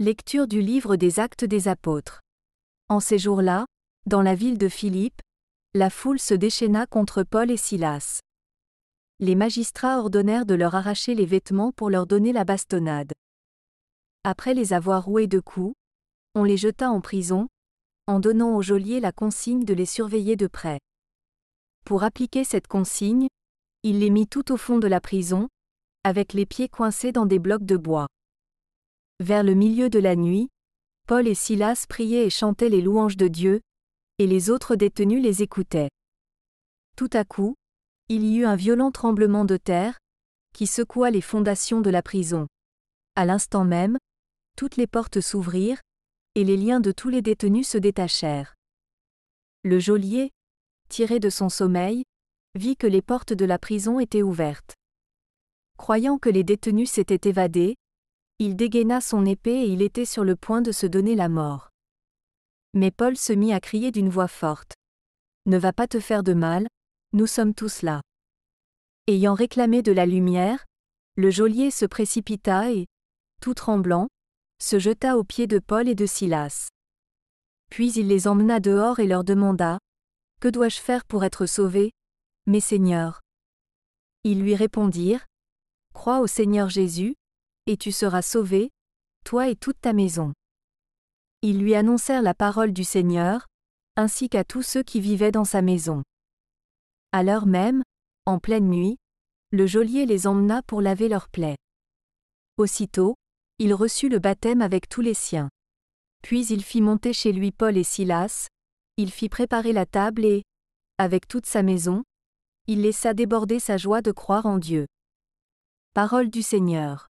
Lecture du livre des Actes des Apôtres. En ces jours-là, dans la ville de Philippe, la foule se déchaîna contre Paul et Silas. Les magistrats ordonnèrent de leur arracher les vêtements pour leur donner la bastonnade. Après les avoir roués de coups, on les jeta en prison, en donnant au geôlier la consigne de les surveiller de près. Pour appliquer cette consigne, il les mit tout au fond de la prison, avec les pieds coincés dans des blocs de bois. Vers le milieu de la nuit, Paul et Silas priaient et chantaient les louanges de Dieu, et les autres détenus les écoutaient. Tout à coup, il y eut un violent tremblement de terre, qui secoua les fondations de la prison. À l'instant même, toutes les portes s'ouvrirent, et les liens de tous les détenus se détachèrent. Le geôlier, tiré de son sommeil, vit que les portes de la prison étaient ouvertes. Croyant que les détenus s'étaient évadés, il dégaina son épée et il était sur le point de se donner la mort. Mais Paul se mit à crier d'une voix forte. Ne va pas te faire de mal, nous sommes tous là. Ayant réclamé de la lumière, le geôlier se précipita et, tout tremblant, se jeta aux pieds de Paul et de Silas. Puis il les emmena dehors et leur demanda, Que dois-je faire pour être sauvé, mes seigneurs Ils lui répondirent, Crois au Seigneur Jésus, et tu seras sauvé, toi et toute ta maison. Ils lui annoncèrent la parole du Seigneur, ainsi qu'à tous ceux qui vivaient dans sa maison. À l'heure même, en pleine nuit, le geôlier les emmena pour laver leurs plaies. Aussitôt, il reçut le baptême avec tous les siens. Puis il fit monter chez lui Paul et Silas, il fit préparer la table et, avec toute sa maison, il laissa déborder sa joie de croire en Dieu. Parole du Seigneur.